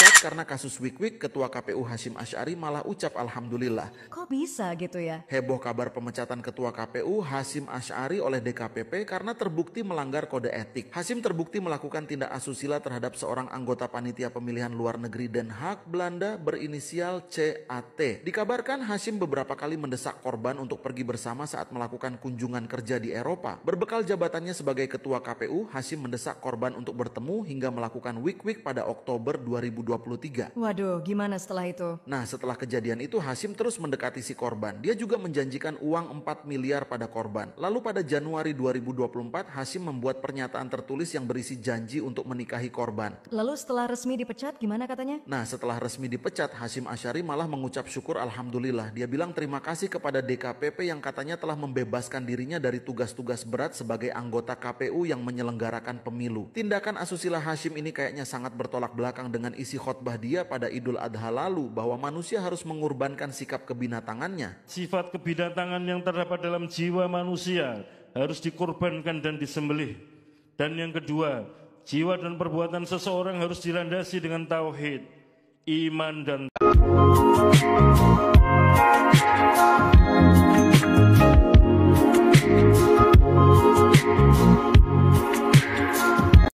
dipecat karena kasus Wikwik, Ketua KPU Hashim Ash'ari malah ucap Alhamdulillah. Kok bisa gitu ya? Heboh kabar pemecatan Ketua KPU Hashim Ash'ari oleh DKPP karena terbukti melanggar kode etik. Hashim terbukti melakukan tindak asusila terhadap seorang anggota panitia pemilihan luar negeri Den Haag, Belanda berinisial CAT. Dikabarkan Hashim beberapa kali mendesak korban untuk pergi bersama saat melakukan kunjungan kerja di Eropa. Berbekal jabatannya sebagai Ketua KPU, Hashim mendesak korban untuk bertemu hingga melakukan wik-wik pada Oktober 2020. 2023. Waduh, gimana setelah itu? Nah, setelah kejadian itu Hasim terus mendekati si korban. Dia juga menjanjikan uang 4 miliar pada korban. Lalu pada Januari 2024, Hasim membuat pernyataan tertulis yang berisi janji untuk menikahi korban. Lalu setelah resmi dipecat gimana katanya? Nah, setelah resmi dipecat, Hasim Asyari malah mengucap syukur alhamdulillah. Dia bilang terima kasih kepada DKPP yang katanya telah membebaskan dirinya dari tugas-tugas berat sebagai anggota KPU yang menyelenggarakan pemilu. Tindakan asusila Hasim ini kayaknya sangat bertolak belakang dengan isi khotbah dia pada Idul Adha lalu bahwa manusia harus mengorbankan sikap kebinatangannya. Sifat kebinatangan yang terdapat dalam jiwa manusia harus dikorbankan dan disembelih. Dan yang kedua, jiwa dan perbuatan seseorang harus dilandasi dengan tauhid, iman dan